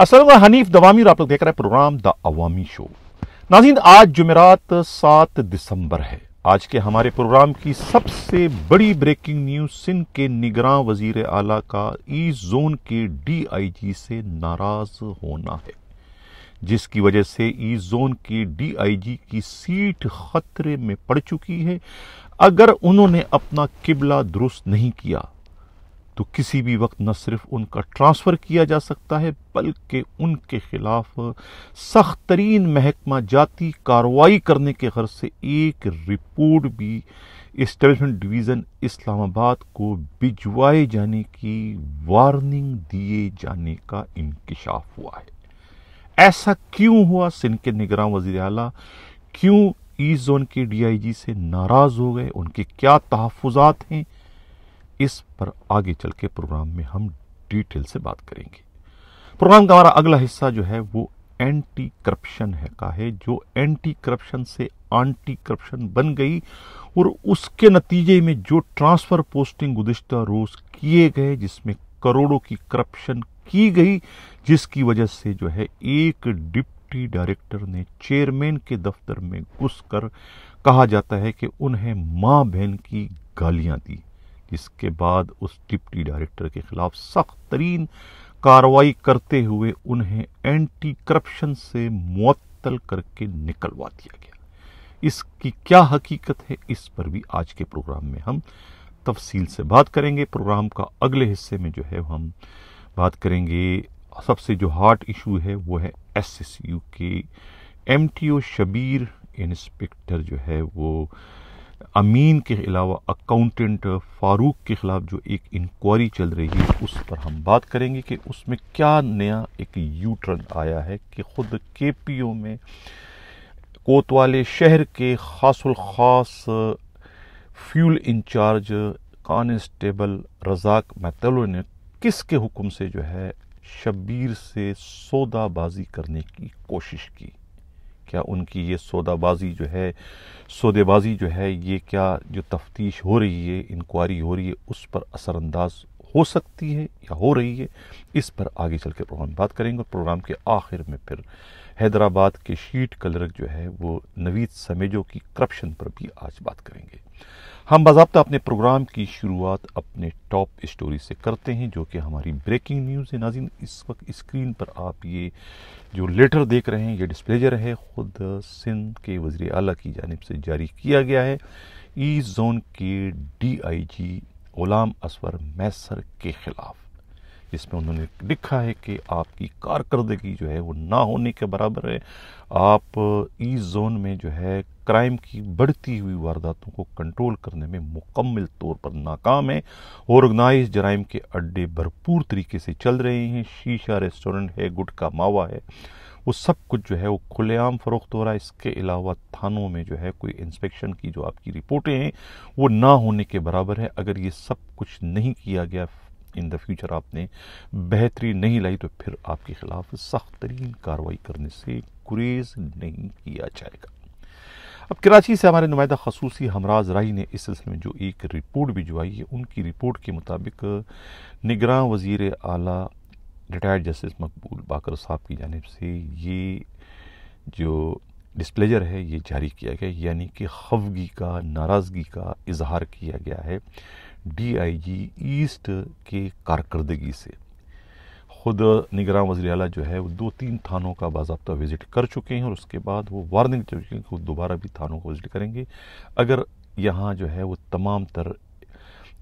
असल हनीफ दवामी और आप लोग देख रहे हैं प्रोग्राम द अवामी शो नाजिंद आज जुमेरात सात दिसंबर है आज के हमारे प्रोग्राम की सबसे बड़ी ब्रेकिंग न्यूज सिंध के निगरान वजीर आला का ई जोन के डीआईजी से नाराज होना है जिसकी वजह से ई जोन आई डीआईजी की सीट खतरे में पड़ चुकी है अगर उन्होंने अपना किबला दुरुस्त नहीं किया तो किसी भी वक्त न सिर्फ उनका ट्रांसफ़र किया जा सकता है बल्कि उनके खिलाफ सख्त तरीन महकमा जाती कार्रवाई करने के गर्ज से एक रिपोर्ट भी इस्टेबलिशमेंट डिवीज़न इस्लामाबाद को भिजवाए जाने की वार्निंग दिए जाने का इंकशाफ हुआ है ऐसा क्यों हुआ सिंध के निगरान वजी अला क्यों ईस्ट जोन के डीआईजी से नाराज़ हो गए उनके क्या तहफात हैं इस पर आगे चल के प्रोग्राम में हम डिटेल से बात करेंगे प्रोग्राम का हमारा अगला हिस्सा जो है वो एंटी करप्शन है का है जो एंटी करप्शन से आंटी करप्शन बन गई और उसके नतीजे में जो ट्रांसफर पोस्टिंग गुजश्ता रोज किए गए जिसमें करोड़ों की करप्शन की गई जिसकी वजह से जो है एक डिप्टी डायरेक्टर ने चेयरमैन के दफ्तर में घुसकर कहा जाता है कि उन्हें मां बहन की गालियां दी जिसके बाद उस डिप्टी डायरेक्टर के खिलाफ सख्त तरीन कार्रवाई करते हुए उन्हें एंटी करप्शन से मुअत्तल करके निकलवा दिया गया इसकी क्या हकीकत है इस पर भी आज के प्रोग्राम में हम तफसील से बात करेंगे प्रोग्राम का अगले हिस्से में जो है हम बात करेंगे सबसे जो हार्ट इशू है वो है एसएसयू के एमटीओ शबीर इंस्पेक्टर जो है वो अमीन के अलावा अकाउंटेंट फारूक के ख़िलाफ़ जो एक इंक्वायरी चल रही है उस पर हम बात करेंगे कि उसमें क्या नया एक यू टर्न आया है कि ख़ुद के पी ओ में कोतवाले शहर के खासुल खास fuel incharge constable Razzaq Maitlo ने किसके हुक्म से जो है शब्बीर से सौदाबाजी करने की कोशिश की क्या उनकी ये सौदाबाजी जो है सौदेबाजी जो है ये क्या जो तफ्तीश हो रही है इंक्वायरी हो रही है उस पर असरअंदाज हो सकती है या हो रही है इस पर आगे चल के प्रोग्राम बात करेंगे और प्रोग्राम के आखिर में फिर हैदराबाद के शीट कलर जो है वो नवीद समेजों की करप्शन पर भी आज बात करेंगे हम बाबा अपने प्रोग्राम की शुरुआत अपने टॉप स्टोरी से करते हैं जो कि हमारी ब्रेकिंग न्यूज़ है नाजिन इस वक्त स्क्रीन पर आप ये जो लेटर देख रहे हैं ये डिस्प्लेजर है ख़ुद सिंध के वज़ी अल की जानब से जारी किया गया है ई जोन के डी आई जी ग़ुलाम असवर मैसर के ख़िलाफ़ जिसमें उन्होंने लिखा है कि आपकी कारकर्दगी जो है वो ना होने के बराबर है आप ई जोन में जो है क्राइम की बढ़ती हुई वारदातों को कंट्रोल करने में मुकम्मल तौर पर नाकाम है ऑर्गेनाइज जराइम के अड्डे भरपूर तरीके से चल रहे हैं शीशा रेस्टोरेंट है गुटका मावा है वो सब कुछ जो है वो खुलेआम फरोख्त हो रहा है इसके अलावा थानों में जो है कोई इंस्पेक्शन की जो आपकी रिपोर्टें हैं वो ना होने के बराबर है अगर ये सब कुछ नहीं किया गया इन द फ्यूचर आपने बेहतरी नहीं लाई तो फिर आपके खिलाफ सख्त तरीन कार्रवाई करने से गुरेज नहीं किया जाएगा अब कराची से हमारे नुमाइंदा खसूसी हमराज राई ने इस सिलसिले में जो एक रिपोर्ट भिजवाई है उनकी रिपोर्ट के मुताबिक निगरान वजीर आला रिटायर्ड जस्टिस मकबूल बाकर साहब की जानब से ये जो डिस्प्लेजर है ये जारी किया गया यानी कि खफगी का नाराज़गी का इजहार किया गया है डीआईजी ईस्ट के कारकर्दगी से खुद निगरान वजी अला जो है वो दो तीन थानों का बाबा विज़िट कर चुके हैं और उसके बाद वो वार्निंग दे चुके हैं कि वो दोबारा भी थानों को विज़िट करेंगे अगर यहाँ जो है वो तमाम तर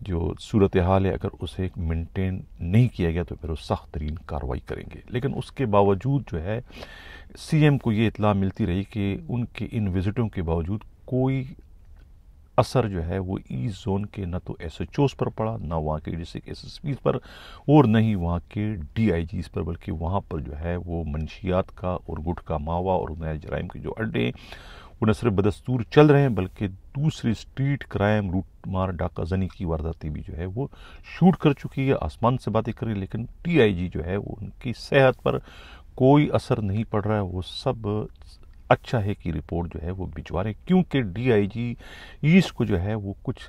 जो सूरत हाल है अगर उसे मेंटेन नहीं किया गया तो फिर वो सख्त तरीन कार्रवाई करेंगे लेकिन उसके बावजूद जो है सीएम को ये इतला मिलती रही कि उनके इन विज़िटों के बावजूद कोई असर जो है वो ई e जोन के ना तो एस एच ओस पर पड़ा ना वहाँ के डिस्ट्रिक्ट एस एस पीज पर और न ही वहाँ के डी आई जीज पर बल्कि वहाँ पर जो है वो मनशियात का और गुट का मावा और नया जराइम के जो अड्डे हैं वो न सिर्फ बदस्तूर चल रहे हैं बल्कि दूसरी स्ट्रीट क्राइम लूट मार डाका जनी की वारदातें भी जो है वो शूट कर चुकी है आसमान से बातें करें लेकिन टी आई जी जो है वो उनकी सेहत पर कोई असर नहीं पड़ रहा है वो सब अच्छा है कि रिपोर्ट जो है वो भिजवा रहे क्योंकि डीआईजी ईस्ट को जो है वो कुछ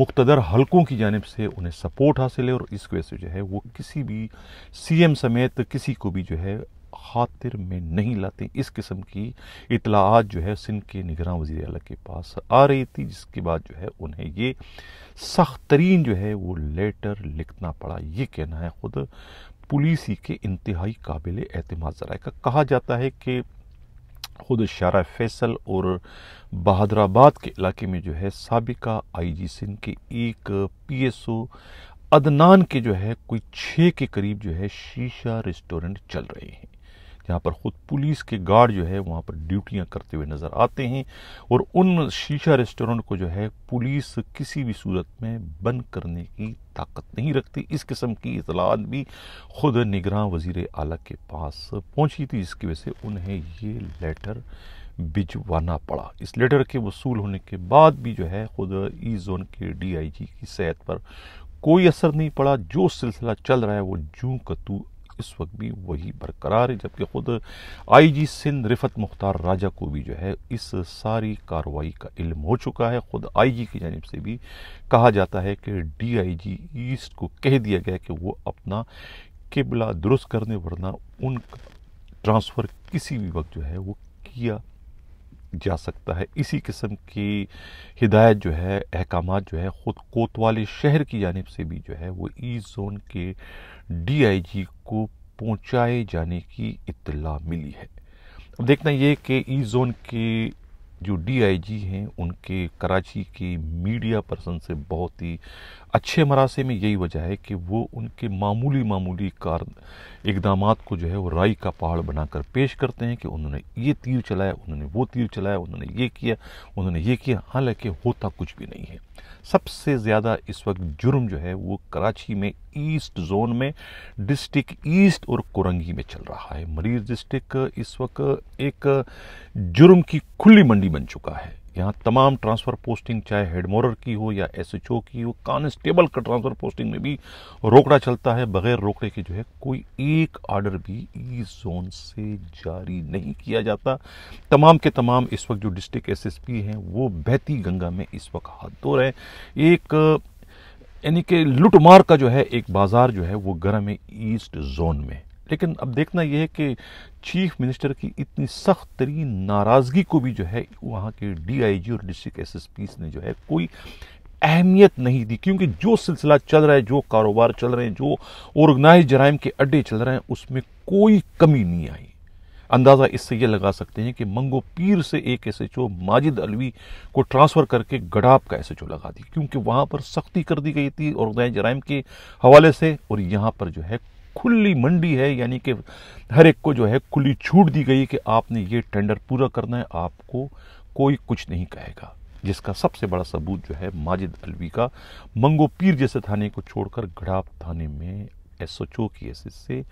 मुख्तर हलकों की जानब से उन्हें सपोर्ट हासिल है और इस वजह से जो है वो किसी भी सीएम समेत किसी को भी जो है खातिर में नहीं लाते इस किस्म की इतलाआत जो है सिंध के निगरान वजी अल के पास आ रही थी जिसके बाद जो है उन्हें ये सख्त तरीन जो है वो लेटर लिखना पड़ा ये कहना है खुद पुलिस ही के इंतहाई काबिल अहतमाद जरा का कहा जाता है कि खुद शारा फैसल और बहादराबाद के इलाके में जो है सबका आई जी के एक पी एस ओ अदनान के जो है कोई छः के करीब जो है शीशा रेस्टोरेंट चल रहे हैं जहाँ पर ख़ुद पुलिस के गार्ड जो है वहाँ पर ड्यूटियाँ करते हुए नज़र आते हैं और उन शीशा रेस्टोरेंट को जो है पुलिस किसी भी सूरत में बंद करने की ताकत नहीं रखती इस किस्म की इतलात भी खुद निगरान वजीर आला के पास पहुँची थी जिसकी वजह से उन्हें ये लेटर भिजवाना पड़ा इस लेटर के वसूल होने के बाद भी जो है खुद ई जोन के डी आई जी की सेहत पर कोई असर नहीं पड़ा जो सिलसिला चल रहा है वो जू कतू इस वक्त भी वही बरकरार है जबकि खुद आई जी सिंध रिफत मुख्तार राजा को भी जो है इस सारी कार्रवाई का इल्म हो चुका है खुद आई जी की जानब से भी कहा जाता है कि डी आई जी ईस्ट को कह दिया गया कि वो अपना किबला दुरुस्त करने वरना उन ट्रांसफ़र किसी भी वक्त जो है वो किया जा सकता है इसी किस्म की हिदायत जो है अहकाम जो है ख़ुद कोतवाली शहर की जानब से भी जो है वो ईस्ट जोन के डीआईजी को पहुंचाए जाने की इतला मिली है अब देखना यह कि ई जोन के जो डीआईजी हैं उनके कराची के मीडिया पर्सन से बहुत ही अच्छे मरासे में यही वजह है कि वो उनके मामूली मामूली कार इकदाम को जो है वो राई का पहाड़ बनाकर पेश करते हैं कि उन्होंने ये तीर चलाया उन्होंने वो तीर चलाया उन्होंने ये किया उन्होंने ये किया हालांकि होता कुछ भी नहीं है सबसे ज़्यादा इस वक्त जुर्म जो है वो कराची में ईस्ट जोन में डिस्ट्रिक ईस्ट और कोरंगी में चल रहा है मरीज डिस्ट्रिक इस वक्त एक जुर्म की खुली मंडी बन चुका है यहाँ तमाम ट्रांसफ़र पोस्टिंग चाहे हेडमोरर की हो या एसएचओ की हो कॉन्स्टेबल का ट्रांसफ़र पोस्टिंग में भी रोकड़ा चलता है बगैर रोकड़े के जो है कोई एक आर्डर भी ई जोन से जारी नहीं किया जाता तमाम के तमाम इस वक्त जो डिस्ट्रिक्ट एसएसपी हैं वो बहती गंगा में इस वक्त हाथ धो रहे एक यानी कि लुटमार का जो है एक बाज़ार जो है वो गर्म है ईस्ट जोन में लेकिन अब देखना यह है कि चीफ मिनिस्टर की इतनी सख्त तरीन नाराज़गी को भी जो है वहाँ के डीआईजी और डिस्ट्रिक्ट पी ने जो है कोई अहमियत नहीं दी क्योंकि जो सिलसिला चल रहा है जो कारोबार चल रहे हैं जो ऑर्गेनाइज जराइम के अड्डे चल रहे हैं उसमें कोई कमी नहीं आई अंदाज़ा इससे यह लगा सकते हैं कि मंगो पीर से एक S H O Majid Alvi को ट्रांसफ़र करके गडाप का एस एच ओ लगा दी क्योंकि वहाँ पर सख्ती कर दी गई थी ऑर्गेनाइज जराइम के हवाले से और यहाँ पर जो है खुली मंडी है यानी कि हर एक को जो है खुली छूट दी गई कि आपने ये टेंडर पूरा करना है आपको कोई कुछ नहीं कहेगा जिसका सबसे बड़ा सबूत जो है माजिद अलवी का मंगोपीर जैसे थाने को छोड़कर घड़ाप थाने में एस एच ओ की एस से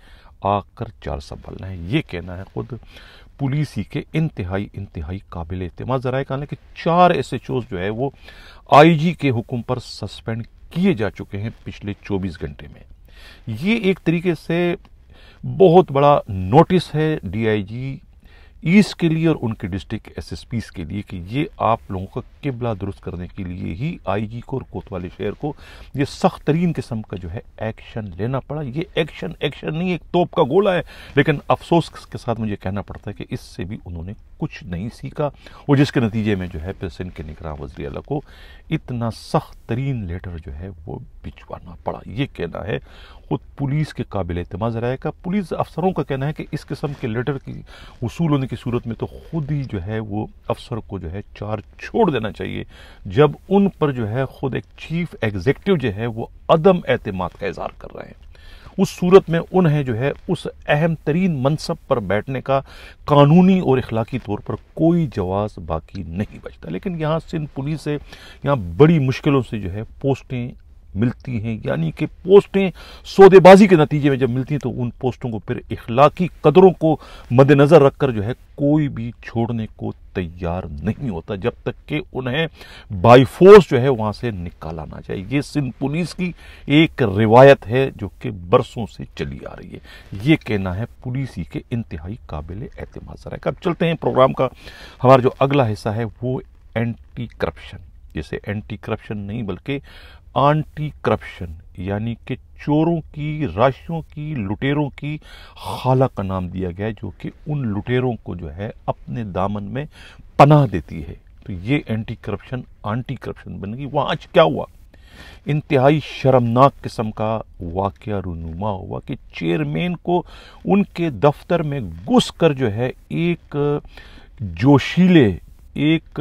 आकर चार संभालना है ये कहना है खुद पुलिस ही के इंतहाई इंतहाई काबिल अतम जराए कहना कि चार एस एच ओज जो है वो आई जी के हुक्म पर सस्पेंड किए जा चुके हैं पिछले चौबीस घंटे में ये एक तरीके से बहुत बड़ा नोटिस है डीआईजी ईस्ट के लिए और उनके डिस्ट्रिक्ट एसएसपीस के लिए कि ये आप लोगों का किबला दुरुस्त करने के लिए ही आईजी को और कोतवाली शहर को ये सख्त तरीन किस्म का जो है एक्शन लेना पड़ा ये एक्शन एक्शन नहीं एक तोप का गोला है लेकिन अफसोस के साथ मुझे कहना पड़ता है कि इससे भी उन्होंने कुछ नहीं सीखा और जिसके नतीजे में जो है फिर सिंध के निगरान वजी अला को इतना सख्त तरीन लेटर जो है वो भिजवाना पड़ा ये कहना है खुद पुलिस के काबिल अतम ज़राए का पुलिस अफसरों का कहना है कि इस किस्म के लेटर की वसूल होने की सूरत में तो खुद ही जो है वो अफसर को जो है चार छोड़ देना चाहिए जब उन पर जो है खुद एक चीफ एग्जेक्टिव जो है वो अदम अतमाद का इजहार कर रहे हैं उस सूरत में उन्हें जो है उस अहम तरीन मनसब पर बैठने का कानूनी और अखलाकी तौर पर कोई जवाब बाकी नहीं बचता लेकिन यहाँ सिंध पुलिस से यहाँ बड़ी मुश्किलों से जो है पोस्टें मिलती हैं यानी कि पोस्टें सौदेबाजी के नतीजे में जब मिलती हैं तो उन पोस्टों को फिर इखलाकी कदरों को मद्देनज़र रखकर जो है कोई भी छोड़ने को तैयार नहीं होता जब तक कि उन्हें बाईफोर्स जो है वहाँ से निकाला ना जाए ये सिंध पुलिस की एक रिवायत है जो कि बरसों से चली आ रही है ये कहना है पुलिस ही के इंतहाई काबिल एतम है अब चलते हैं प्रोग्राम का हमारा जो अगला हिस्सा है वो एंटी करप्शन जिसे एंटी करप्शन नहीं बल्कि आंटी करप्शन यानी कि चोरों की राशियों की लुटेरों की खाला का नाम दिया गया है जो कि उन लुटेरों को जो है अपने दामन में पनाह देती है तो ये एंटी करप्शन आंटी करप्शन बन गई वहाँ आज क्या हुआ इंतहाई शर्मनाक किस्म का वाक्य रुनुमा हुआ कि चेयरमैन को उनके दफ्तर में घुस कर जो है एक जोशीले एक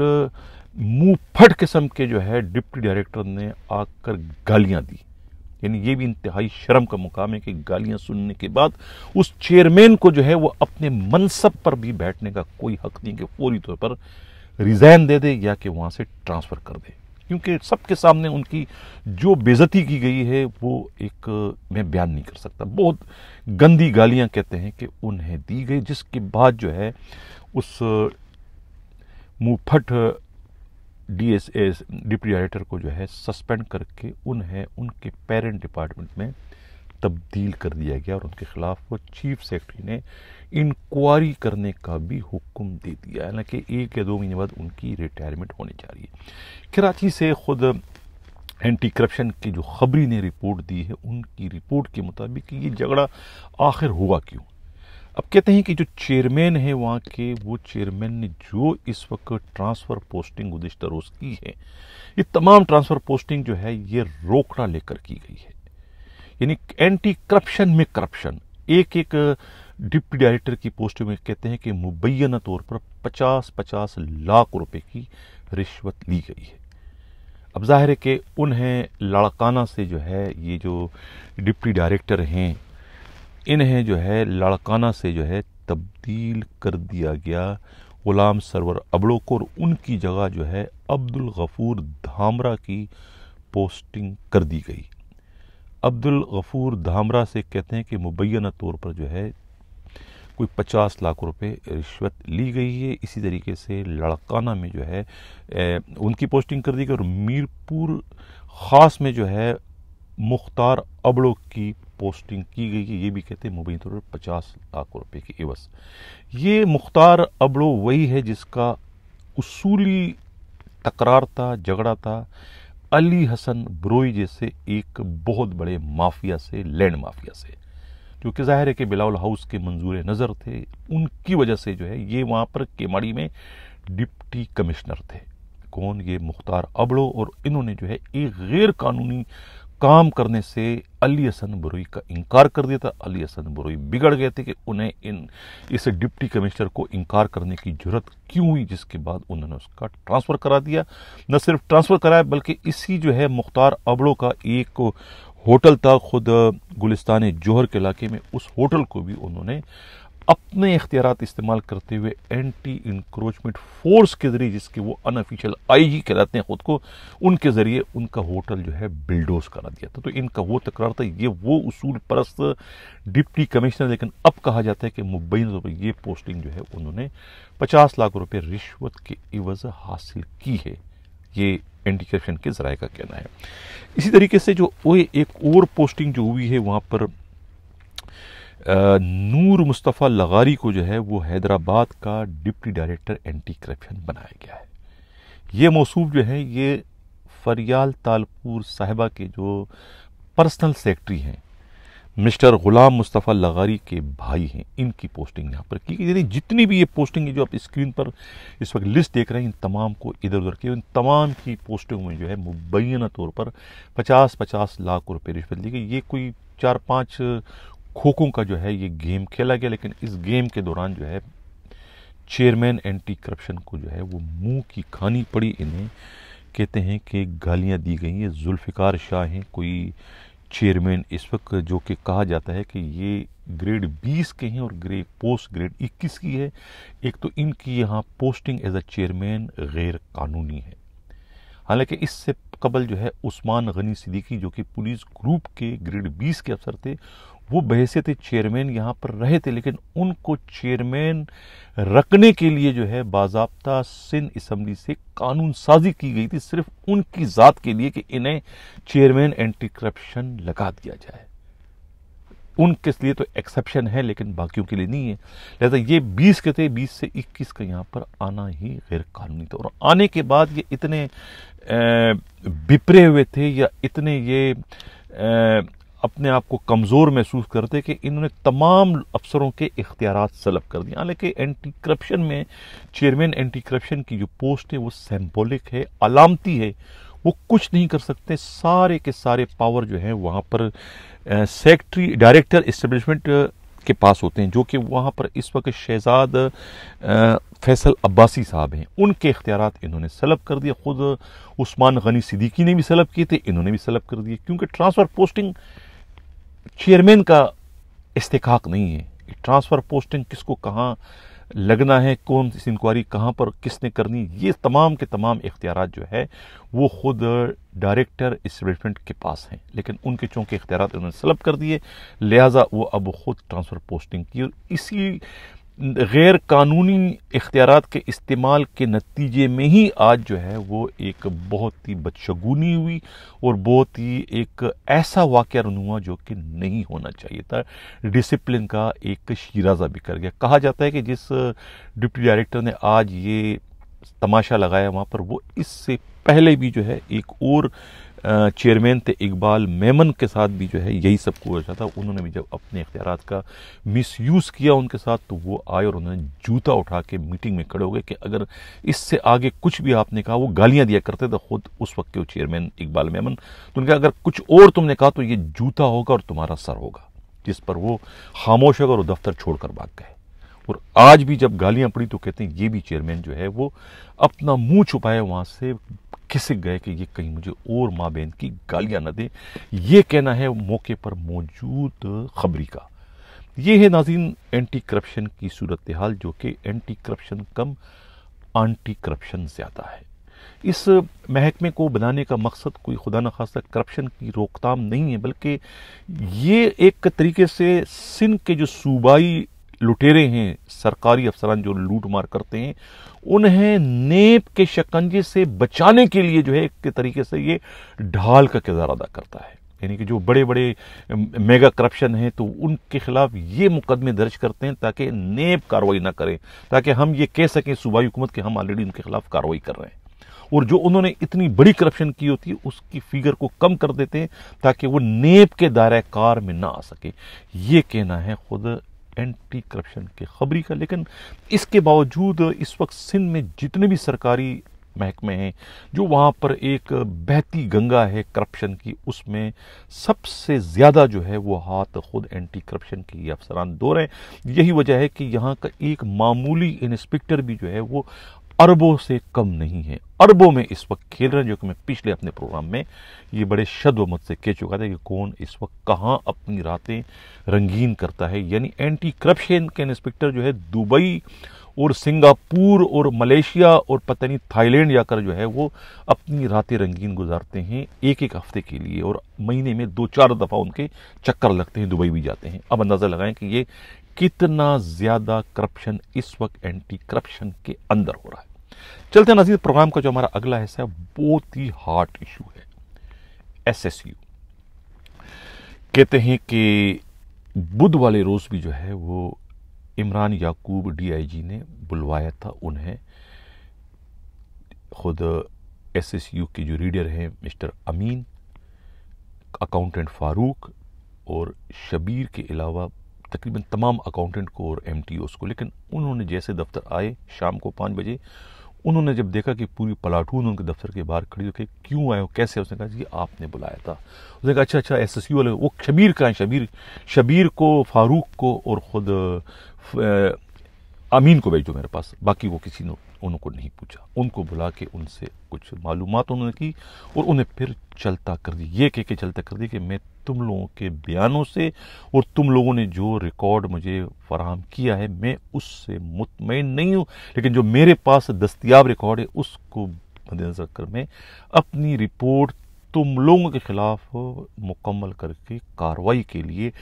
मुंहफट किस्म के जो है डिप्टी डायरेक्टर ने आकर गालियां दी यानी ये भी इंतहाई शर्म का मुकाम है कि गालियां सुनने के बाद उस चेयरमैन को जो है वो अपने मनसब पर भी बैठने का कोई हक नहीं कि फौरी तौर पर रिज़ाइन दे दे या कि वहाँ से ट्रांसफ़र कर दे क्योंकि सबके सामने उनकी जो बेजती की गई है वो एक मैं बयान नहीं कर सकता बहुत गंदी गालियां कहते हैं कि उन्हें दी गई जिसके बाद जो है उस मुँहफट डीएसएस डिप्टी डायरेक्टर को जो है सस्पेंड करके उन्हें उनके पेरेंट डिपार्टमेंट में तब्दील कर दिया गया और उनके ख़िलाफ़ वो चीफ सेक्रेटरी ने इंक्वायरी करने का भी हुक्म दे दिया हालांकि एक या दो महीने बाद उनकी रिटायरमेंट होने जा रही है कराची से खुद एंटी करप्शन की जो खबरी ने रिपोर्ट दी है उनकी रिपोर्ट के मुताबिक ये झगड़ा आखिर हुआ क्यों अब कहते हैं कि जो चेयरमैन है वहाँ के वो चेयरमैन ने जो इस वक्त ट्रांसफ़र पोस्टिंग गुजशत रोज़ की है ये तमाम ट्रांसफ़र पोस्टिंग जो है ये रोकड़ा लेकर की गई है यानी एंटी करप्शन में करप्शन एक एक डिप्टी डायरेक्टर की पोस्ट में कहते हैं कि मुबैना तौर पर 50-50 लाख रुपए की रिश्वत ली गई है अब जाहिर है कि उन्हें लड़काना से जो है ये जो डिप्टी डायरेक्टर हैं इन्हें जो है लड़काना से जो है तब्दील कर दिया गया ग़ुलाम सरवर अबड़ों को और उनकी जगह जो है अब्दुल गफ़ूर धामरा की पोस्टिंग कर दी गई अब्दुल गफ़ूर धामरा से कहते हैं कि मुबैना तौर पर जो है कोई पचास लाख रुपए रिश्वत ली गई है इसी तरीके से लड़काना में जो है ए, उनकी पोस्टिंग कर दी गई और मीरपुर ख़ास में जो है मुख्तार अबड़ो की पोस्टिंग की गई कि ये भी कहते हैं मुबीन तौर पर पचास लाख रुपए की एवज ये मुख्तार अबड़ो वही है जिसका उसूली तकरार था झगड़ा था अली हसन ब्रोई जैसे एक बहुत बड़े माफिया से लैंड माफिया से जो कि जाहिर है कि बिलावल हाउस के मंजूर नज़र थे उनकी वजह से जो है ये वहाँ पर केमाड़ी में डिप्टी कमिश्नर थे कौन ये मुख्तार अबड़ो और इन्होंने जो है एक गैर कानूनी काम करने से अली हसन बरोई का इनकार कर दिया था अली हसन बरोई बिगड़ गए थे कि उन्हें इन इस डिप्टी कमिश्नर को इनकार करने की जरूरत क्यों हुई जिसके बाद उन्होंने उसका ट्रांसफ़र करा दिया न सिर्फ ट्रांसफ़र कराया बल्कि इसी जो है मुख्तार अबड़ों का एक होटल था खुद गुलिस्तान जौहर के इलाके में उस होटल को भी उन्होंने अपने इख्तियार इस्तेमाल करते हुए एंटी इंक्रोचमेंट फोर्स के जरिए जिसके वो अनऑफिशियल आईजी कहलाते हैं खुद को उनके ज़रिए उनका होटल जो है बिल्डोज करा दिया था तो इनका वो तकरार था ये वो उसूल परस्त डिप्टी कमिश्नर लेकिन अब कहा जाता है कि मुबैन तो ये पोस्टिंग जो है उन्होंने पचास लाख रुपये रिश्वत के इवज हासिल की है ये एंटी करप्शन के जराये का कहना है इसी तरीके से जो एक और पोस्टिंग जो हुई है वहाँ पर नूर मुस्तफ़ा लगारी को जो है वो हैदराबाद का डिप्टी डायरेक्टर एंटी करप्शन बनाया गया है ये मौसू जो है ये फरियाल तालपुर साहिबा के जो पर्सनल सेक्रेटरी हैं मिस्टर गुलाम मुस्तफ़ा लगारी के भाई हैं इनकी पोस्टिंग यहाँ पर की यानी जितनी भी ये पोस्टिंग है जो आप स्क्रीन पर इस वक्त लिस्ट देख रहे हैं इन तमाम को इधर उधर के इन तमाम की पोस्टिंग में जो है मुबैना तौर पर पचास पचास लाख रुपये रिश्वत ली गई ये कोई चार पाँच खोखों का जो है ये गेम खेला गया लेकिन इस गेम के दौरान जो है चेयरमैन एंटी करप्शन को जो है वो मुंह की खानी पड़ी इन्हें कहते हैं कि गालियां दी गई हैं जुल्फ़िकार शाह हैं कोई चेयरमैन इस वक्त जो कि कहा जाता है कि ये ग्रेड 20 के हैं और ग्रेड पोस्ट ग्रेड 21 की है एक तो इनकी यहाँ पोस्टिंग एज अ चेयरमैन गैर कानूनी है हालांकि इससे कबल जो है उस्मान गनी सिद्दीकी जो कि पुलिस ग्रुप के ग्रेड 20 के अफसर थे वो बहसे थे चेयरमैन यहाँ पर रहे थे लेकिन उनको चेयरमैन रखने के लिए जो है बाजाबता सिंध इसम्बली से कानून साजी की गई थी सिर्फ उनकी ज़ात के लिए कि इन्हें चेयरमैन एंटी करप्शन लगा दिया जाए उनके लिए तो एक्सेप्शन है लेकिन बाकियों के लिए नहीं है लिहाजा ये 20 के थे 20 से 21 का यहाँ पर आना ही गैर कानूनी था और आने के बाद ये इतने बिपरे हुए थे या इतने ये अपने आप को कमज़ोर महसूस करते कि इन्होंने तमाम अफसरों के इख्तियार सलब कर दिए हालांकि एंटी करप्शन में चेयरमैन एंटी करप्शन की जो पोस्ट है वो सैम्बोलिक है अलामती है वो कुछ नहीं कर सकते सारे के सारे पावर जो हैं वहाँ पर सेक्रेटरी डायरेक्टर इस्टेब्लिशमेंट के पास होते हैं जो कि वहाँ पर इस वक्त शहजाद फैसल अब्बासी साहब हैं उनके इख्तियार इन्होंने सलब कर दिए ख़ुद उस्मान गनी सिद्दीकी ने भी सलब किए थे इन्होंने भी सलब कर दिए क्योंकि ट्रांसफ़र पोस्टिंग चेयरमैन का इस्तेकाक नहीं है ट्रांसफ़र पोस्टिंग किसको कहाँ लगना है कौन इस इंक्वायरी कहाँ पर किसने करनी ये तमाम के तमाम इख्तियार जो है वो ख़ुद डायरेक्टर इस्टेबलिशमेंट के पास हैं लेकिन उनके चूँकि इख्तियार उन्होंने सलब कर दिए लिहाजा वो अब ख़ुद ट्रांसफ़र पोस्टिंग की और इसी गैर कानूनी इख्तियार के इस्तेमाल के नतीजे में ही आज जो है वो एक बहुत ही बदशगुनी हुई और बहुत ही एक ऐसा वाक़ नुमा जो कि नहीं होना चाहिए था डिसिप्लिन का एक भी बिखर गया कहा जाता है कि जिस डिप्टी डायरेक्टर ने आज ये तमाशा लगाया वहाँ पर वो इससे पहले भी जो है एक और चेयरमैन थे इकबाल मेमन के साथ भी जो है यही सब कुछ था उन्होंने भी जब अपने इख्तियार का मिसयूज़ किया उनके साथ तो वो आए और उन्होंने जूता उठा के मीटिंग में खड़े हो गए कि अगर इससे आगे कुछ भी आपने कहा वो गालियाँ दिया करते थे खुद उस वक्त के चेयरमैन इकबाल मेमन तो उनका अगर कुछ और तुमने कहा तो ये जूता होगा और तुम्हारा सर होगा जिस पर वो खामोश होकर और दफ्तर छोड़कर भाग गए और आज भी जब गालियां पड़ी तो कहते हैं ये भी चेयरमैन जो है वो अपना मुंह छुपाए वहां से खिसक गए कि ये कहीं मुझे और माँ बहन की गालियाँ ना दें ये कहना है मौके पर मौजूद खबरी का ये है नाजीन एंटी करप्शन की सूरत हाल जो कि एंटी करप्शन कम आंटी करप्शन ज़्यादा है इस महकमे को बनाने का मकसद कोई खुदा न खासा करप्शन की रोकथाम नहीं है बल्कि ये एक तरीके से सिंध के जो सूबाई लुटेरे हैं सरकारी अफसरान जो लूट मार करते हैं उन्हें नेप के शिकंजे से बचाने के लिए जो है एक तरीके से ये ढाल का किरदार अदा करता है यानी कि जो बड़े बड़े मेगा करप्शन हैं तो उनके खिलाफ ये मुकदमे दर्ज करते हैं ताकि नेब कार्रवाई ना करें ताकि हम ये कह सकें सूबाई हुकूमत के हम ऑलरेडी उनके खिलाफ कार्रवाई कर रहे हैं और जो उन्होंने इतनी बड़ी करप्शन की होती है उसकी फिगर को कम कर देते हैं ताकि वो नेब के दायरे कार में ना आ सके ये कहना है खुद एंटी करप्शन की खबरी का लेकिन इसके बावजूद इस वक्त सिंध में जितने भी सरकारी महकमे हैं जो वहाँ पर एक बहती गंगा है करप्शन की उसमें सबसे ज़्यादा जो है वो हाथ खुद एंटी करप्शन के अफसरान दो रहे हैं यही वजह है कि यहाँ का एक मामूली इंस्पेक्टर भी जो है वो अरबों से कम नहीं है अरबों में इस वक्त खेल रहे हैं जो कि मैं पिछले अपने प्रोग्राम में ये बड़े शद व मत से कह चुका था कि कौन इस वक्त कहाँ अपनी रातें रंगीन करता है यानी एंटी करप्शन के इंस्पेक्टर जो है दुबई और सिंगापुर और मलेशिया और पता नहीं थाईलैंड जाकर जो है वो अपनी रातें रंगीन गुजारते हैं एक एक हफ्ते के लिए और महीने में दो चार दफ़ा उनके चक्कर लगते हैं दुबई भी जाते हैं अब अंदाज़ा लगाएं कि ये कितना ज़्यादा करप्शन इस वक्त एंटी करप्शन के अंदर हो रहा है चलते नजीर प्रोग्राम का जो हमारा अगला हिस्सा है बहुत ही हार्ट इशू है एस एस यू कहते हैं कि बुध वाले रोज़ भी जो है वो इमरान याकूब डीआईजी ने बुलवाया था उन्हें खुद एस एस यू के जो रीडर हैं मिस्टर अमीन अकाउंटेंट फारूक और शबीर के अलावा तकरीबन तमाम अकाउंटेंट को और एम को लेकिन उन्होंने जैसे दफ्तर आए शाम को पाँच बजे उन्होंने जब देखा कि पूरी पलाटून उनके दफ्तर के बाहर खड़ी होकर क्यों आए हो कैसे उसने कहा जी आपने बुलाया था उसने कहा अच्छा अच्छा एस एस यू वाले वो शबीर का है शबीर शबीर को फारूक को और ख़ुद अमीन को भेजो मेरे पास बाकी वो किसी ने उनको नहीं पूछा उनको बुला के उनसे कुछ मालूम उन्होंने की और उन्हें फिर चलता कर दी ये कह के चलता कर दी कि मैं तुम लोगों के बयानों से और तुम लोगों ने जो रिकॉर्ड मुझे फराहम किया है मैं उससे मुतमिन नहीं हूँ लेकिन जो मेरे पास दस्तियाब रिकॉर्ड है उसको मद्देनजर कर मैं अपनी रिपोर्ट तुम लोगों के खिलाफ मुकम्मल करके कार्रवाई के लिए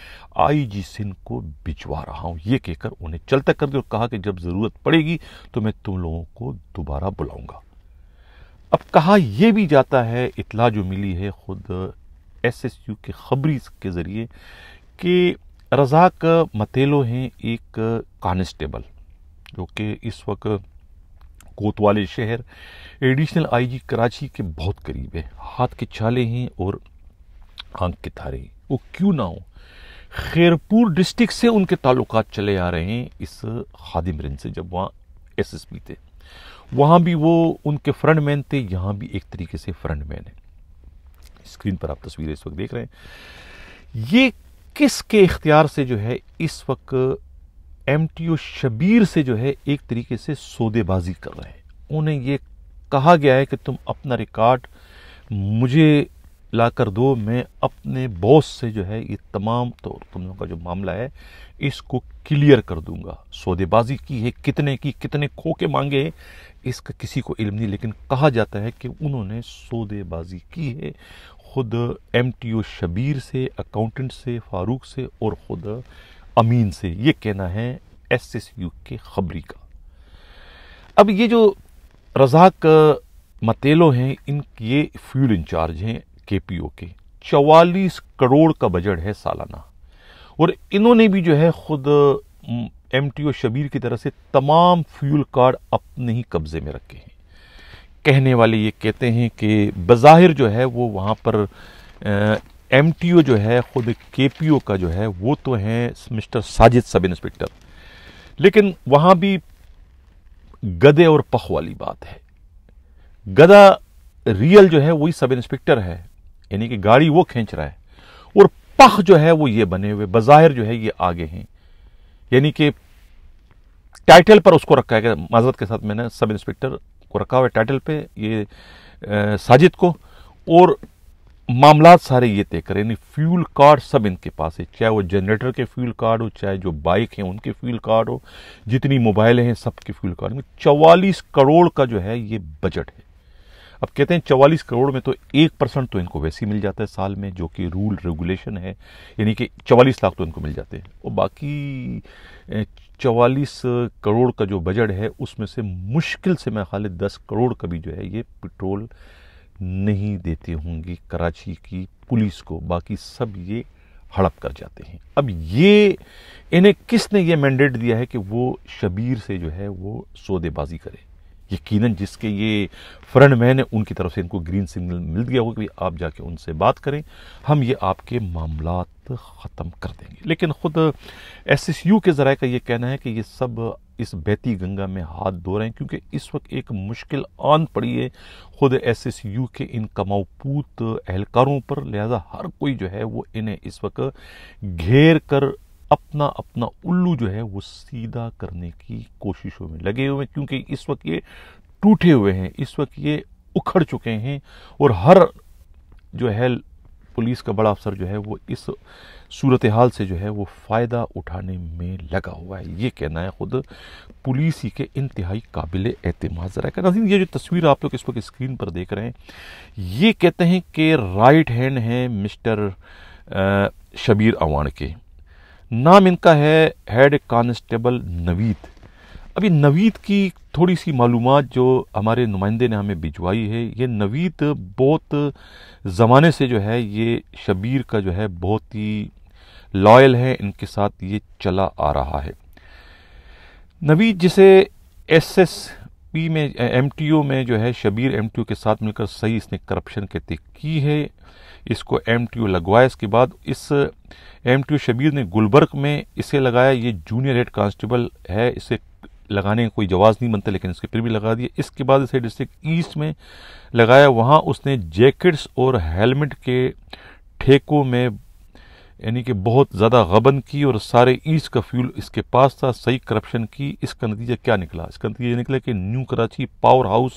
आई जी सिंह को भिजवा रहा हूँ ये कहकर उन्हें चलता कर दिया और कहा कि जब ज़रूरत पड़ेगी तो मैं तुम लोगों को दोबारा बुलाऊंगा अब कहा यह भी जाता है इतला जो मिली है खुद एस एस यू के खबरी के ज़रिए कि रजाक मतेलो हैं एक कांस्टेबल जो कि इस वक्त कोतवाली शहर एडिशनल आईजी कराची के बहुत करीब है हाथ के छाले हैं और आंख के थारे हैं वो क्यों ना हो खैरपुर डिस्ट्रिक्ट से उनके ताल्लुक चले आ रहे हैं इस खादिम रिन से जब वहाँ एस थे वहाँ भी वो उनके फ्रंट मैन थे यहाँ भी एक तरीके से फ्रंट मैन है स्क्रीन पर आप तस्वीरें इस वक्त देख रहे हैं ये किसके इख्तियार से जो है इस वक्त एम शबीर से जो है एक तरीके से सौदेबाजी कर रहे हैं उन्हें ये कहा गया है कि तुम अपना रिकॉर्ड मुझे ला कर दो मैं अपने बॉस से जो है ये तमाम तो तुम लोगों का जो मामला है इसको क्लियर कर दूंगा सौदेबाजी की है कितने की कितने खोके मांगे हैं इसका किसी को इल्म नहीं लेकिन कहा जाता है कि उन्होंने सौदेबाजी की है खुद एम शबीर से अकाउंटेंट से फारूक से और खुद अमीन से ये कहना है एस एस यू के खबरी का अब ये जो रजाक मतेलो हैं इन ये फ्यूल इंचार्ज हैं के पी ओ के चवालीस करोड़ का बजट है सालाना और इन्होंने भी जो है खुद एम टी ओ शबीर की तरह से तमाम फ्यूल कार्ड अपने ही कब्जे में रखे हैं कहने वाले ये कहते हैं कि बज़ाहिर जो है वो वहाँ पर एम जो है ख़ुद के का जो है वो तो है मिस्टर साजिद सब इंस्पेक्टर लेकिन वहाँ भी गदे और पख वाली बात है गदा रियल जो है वही सब इंस्पेक्टर है यानी कि गाड़ी वो खींच रहा है और पख जो है वो ये बने हुए बाहिर जो है ये आगे हैं यानी कि टाइटल पर उसको रखा है माजरत के साथ मैंने सब इंस्पेक्टर को रखा हुआ है टाइटल पे ये आ, साजिद को और मामला सारे ये तय करें यानी फ्यूल कार्ड सब इनके पास है चाहे वो जनरेटर के फ्यूल कार्ड हो चाहे जो बाइक हैं उनके फ्यूल कार्ड हो जितनी मोबाइल हैं सबके फ्यूल कार्ड में चवालीस करोड़ का जो है ये बजट है अब कहते हैं चवालीस करोड़ में तो एक परसेंट तो इनको वैसे ही मिल जाता है साल में जो कि रूल रेगुलेशन है यानी कि चवालीस लाख तो इनको मिल जाते हैं और बाकी चवालीस करोड़ का जो बजट है उसमें से मुश्किल से मैं खाली दस करोड़ का भी जो है ये पेट्रोल नहीं देते होंगे कराची की पुलिस को बाकी सब ये हड़प कर जाते हैं अब ये इन्हें किसने ये मैंडेट दिया है कि वो शबीर से जो है वो सौदेबाजी करें यकीन जिसके ये फ्रंट मैन है उनकी तरफ से इनको ग्रीन सिग्नल मिल गया होगा कि आप जाके उनसे बात करें हम ये आपके मामला ख़त्म कर देंगे लेकिन ख़ुद एस एस यू के ज़रा का ये कहना है कि ये सब इस बैती गंगा में हाथ धो रहे हैं क्योंकि इस वक्त एक मुश्किल आन पड़ी है ख़ुद एस एस यू के इन कमाऊपूत एहलकारों पर लिहाजा हर कोई जो है वो इन्हें इस वक्त घेर कर अपना अपना उल्लू जो है वो सीधा करने की कोशिशों में लगे हुए हैं क्योंकि इस वक्त ये टूटे हुए हैं इस वक्त ये उखड़ चुके हैं और हर जो है पुलिस का बड़ा अफसर जो है वो इस सूरत हाल से जो है वो फ़ायदा उठाने में लगा हुआ है ये कहना है ख़ुद पुलिस ही के इंतहाई काबिल एतम ज़रा कहना ये जो तस्वीर आप लोग इस वक्त स्क्रीन पर देख रहे हैं ये कहते हैं कि राइट हैंड हैं मिस्टर शबीर अवान के नाम इनका है हेड कांस्टेबल नवीद अभी नवीद की थोड़ी सी मालूम जो हमारे नुमाइंदे ने हमें भिजवाई है ये नवीद बहुत ज़माने से जो है ये शबीर का जो है बहुत ही लॉयल है इनके साथ ये चला आ रहा है नवीद जिसे एस एस पी में एम eh, में जो है शबीर एम के साथ मिलकर सही इसने करप्शन कहती की है इसको एम टी लगवाया इसके बाद इस एम eh, शबीर ने गुलबर्ग में इसे लगाया ये जूनियर हेड कांस्टेबल है इसे लगाने का कोई जवाब नहीं बनता लेकिन इसके फिर भी लगा दिया इसके बाद इसे डिस्ट्रिक्ट ईस्ट में लगाया वहाँ उसने जैकेट्स और हेलमेट के ठेकों में यानी कि बहुत ज़्यादा गबन की और सारे ईस्ट का फ्यूल इसके पास था सही करप्शन की इसका नतीजा क्या निकला इसका नतीजा निकला कि new Karachi power house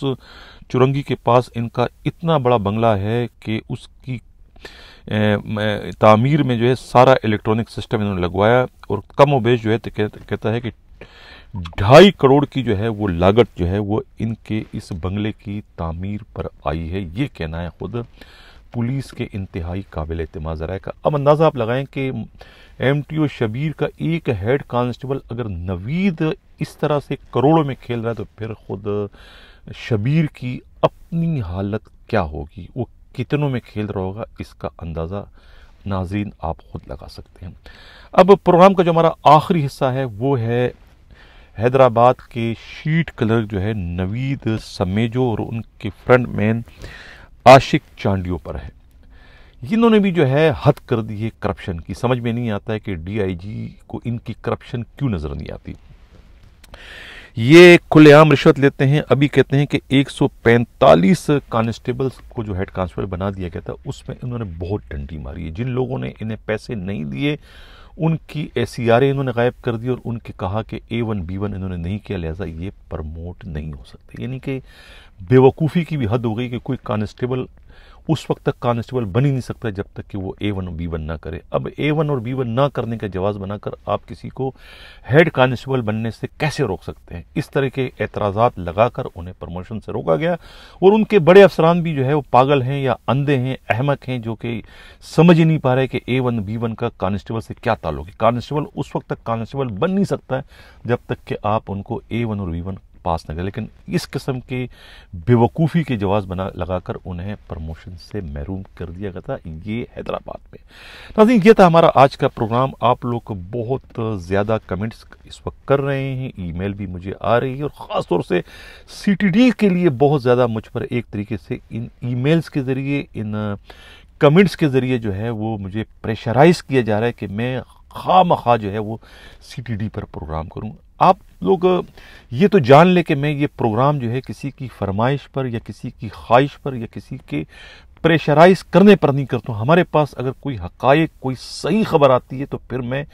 Chowrangi के पास इनका इतना बड़ा बंगला है कि उसकी तामीर में जो है सारा इलेक्ट्रॉनिक सिस्टम इन्होंने लगवाया और कम वेश जो है तो कहता है कि ढाई करोड़ की जो है वो लागत जो है वो इनके इस बंगले की तामीर पर आई है ये कहना है खुद पुलिस के इंतहाई काबिल अतम ज़रा का अब अंदाज़ा आप लगाएं कि एम टी ओ शबीर का एक हेड कांस्टेबल अगर नवीद इस तरह से करोड़ों में खेल रहा है तो फिर खुद शबीर की अपनी हालत क्या होगी वो कितनों में खेल रहा होगा इसका अंदाज़ा नाजीन आप खुद लगा सकते हैं अब प्रोग्राम का जो हमारा आखिरी हिस्सा है वो है हैदराबाद के शीट कलर जो है नवीद समेजो और उनके फ्रंट मैन आशिक चांडियो पर है इन्होंने भी जो है हद कर दी है करप्शन की समझ में नहीं आता है कि डीआईजी को इनकी करप्शन क्यों नज़र नहीं आती ये खुलेआम रिश्वत लेते हैं अभी कहते हैं कि 145 कांस्टेबल्स को जो हेड कांस्टेबल बना दिया गया था उसमें इन्होंने बहुत डंडी मारी है जिन लोगों ने इन्हें पैसे नहीं दिए उनकी एस इन्होंने गायब कर दी और उनके कहा कि ए वन बी वन इन्होंने नहीं किया लिहाजा ये प्रमोट नहीं हो सकते यानी कि बेवकूफ़ी की भी हद हो गई कि कोई कांस्टेबल उस वक्त तक कांस्टेबल बन ही नहीं सकता जब तक कि वो ए वन और बी वन ना करे अब ए वन और बी वन ना करने का जवाब बनाकर आप किसी को हेड कांस्टेबल बनने से कैसे रोक सकते हैं इस तरह के एतराज़ात लगाकर उन्हें प्रमोशन से रोका गया और उनके बड़े अफसरान भी जो है वो पागल हैं या अंधे हैं अहमक हैं जो कि समझ ही नहीं पा रहे कि ए वन बी वन का कांस्टेबल से क्या ताल्लुक है कांस्टेबल उस वक्त तक कांस्टेबल बन नहीं सकता है जब तक कि आप उनको ए वन और बी वन पास न गए लेकिन इस किस्म के बेवकूफ़ी के जवाब बना लगाकर उन्हें प्रमोशन से महरूम कर दिया गया था ये हैदराबाद में नाजी ये था हमारा आज का प्रोग्राम आप लोग बहुत ज़्यादा कमेंट्स इस वक्त कर रहे हैं ईमेल भी मुझे आ रही है और ख़ास तौर से सी के लिए बहुत ज़्यादा मुझ पर एक तरीके से इन ईमेल्स के ज़रिए इन कमेंट्स के ज़रिए जो है वो मुझे प्रेशराइज किया जा रहा है कि मैं खा मखा जो है वो सी पर प्रोग्राम करूँ आप लोग ये तो जान ले कि मैं ये प्रोग्राम जो है किसी की फरमाइश पर या किसी की ख्वाहिश पर या किसी के प्रेशराइज करने पर नहीं करता हूँ हमारे पास अगर कोई हकायक कोई सही खबर आती है तो फिर मैं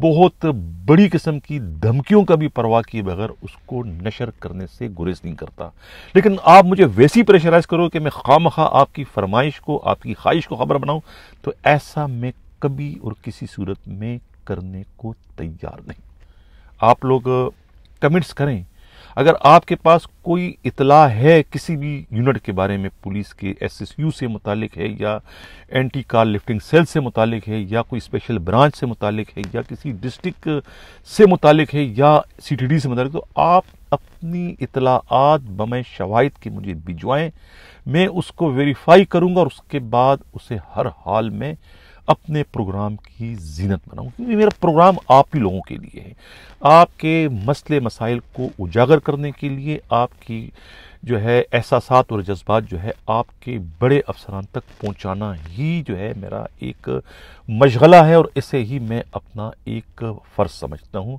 बहुत बड़ी किस्म की धमकियों का भी परवाह किए बगैर उसको नशर करने से गुरेज नहीं करता लेकिन आप मुझे वैसी प्रेशराइज करो कि मैं खाम खा आपकी फरमाइश को आपकी ख्वाहिश को खबर बनाऊँ तो ऐसा मैं कभी और किसी सूरत में करने को तैयार नहीं आप लोग कमेंट्स करें अगर आपके पास कोई इतला है किसी भी यूनिट के बारे में पुलिस के एसएसयू से मुतालिक है या एंटी कार लिफ्टिंग सेल से मुतालिक है या कोई स्पेशल ब्रांच से मुतालिक है या किसी डिस्ट्रिक्ट से मुतालिक है या सीटीडी से मुतालिक तो आप अपनी इतलाआत बम शवाद की मुझे भिजवाएं मैं उसको वेरीफाई करूंगा और उसके बाद उसे हर हाल में अपने प्रोग्राम की जीनत बनाऊँ क्योंकि मेरा प्रोग्राम आप ही लोगों के लिए है आपके मसले मसाइल को उजागर करने के लिए आपकी जो है एहसास और जज्बात जो है आपके बड़े अफसरान तक पहुंचाना ही जो है मेरा एक मशगला है और इसे ही मैं अपना एक फ़र्ज समझता हूं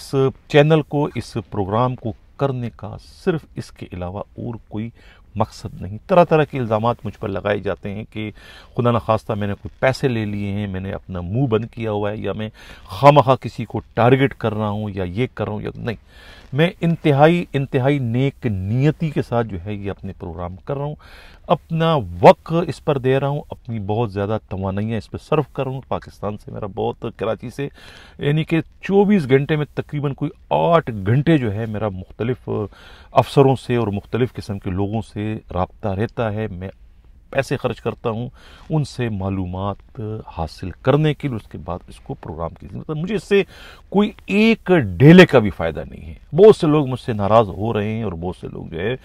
इस चैनल को इस प्रोग्राम को करने का सिर्फ इसके अलावा और कोई मकसद नहीं तरह तरह के इल्ज़ाम मुझ पर लगाए जाते हैं कि खुदा न खास्ता मैंने कोई पैसे ले लिए हैं मैंने अपना मुंह बंद किया हुआ है या मैं खाम किसी को टारगेट कर रहा हूँ या ये कर रहा हूँ या नहीं मैं इंतहाई इंतहाई नेक नियति के साथ जो है ये अपने प्रोग्राम कर रहा हूँ अपना वक्त इस पर दे रहा हूँ अपनी बहुत ज़्यादा तोानाइयाँ इस पर सर्व कर रहा हूँ पाकिस्तान से मेरा बहुत कराची से यानी कि 24 घंटे में तकरीबन कोई आठ घंटे जो है मेरा मुख्तलिफ अफसरों से और मुख्तलिफ़ किस्म के लोगों से रबता रहता है मैं पैसे खर्च करता हूँ उनसे मालूम हासिल करने के लिए उसके बाद इसको प्रोग्राम की मतलब मुझे इससे कोई एक डेले का भी फ़ायदा नहीं है बहुत से लोग मुझसे नाराज़ हो रहे हैं और बहुत से लोग जो है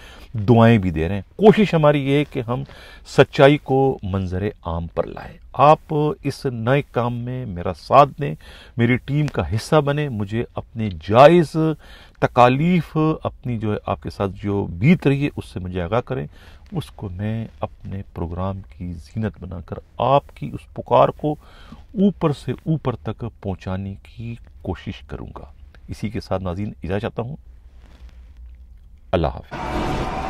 दुआएं भी दे रहे हैं कोशिश हमारी ये है कि हम सच्चाई को मंजर आम पर लाएं आप इस नए काम में मेरा साथ दें मेरी टीम का हिस्सा बने मुझे अपने जायज़ तकालीफ अपनी जो है आपके साथ जो बीत रही है उससे मुझे आगाह करें उसको मैं अपने प्रोग्राम की जीनत बनाकर आपकी उस पुकार को ऊपर से ऊपर तक पहुंचाने की कोशिश करूंगा इसी के साथ नाजीन इजाज़ चाहता हूँ अल्लाह हाफिज़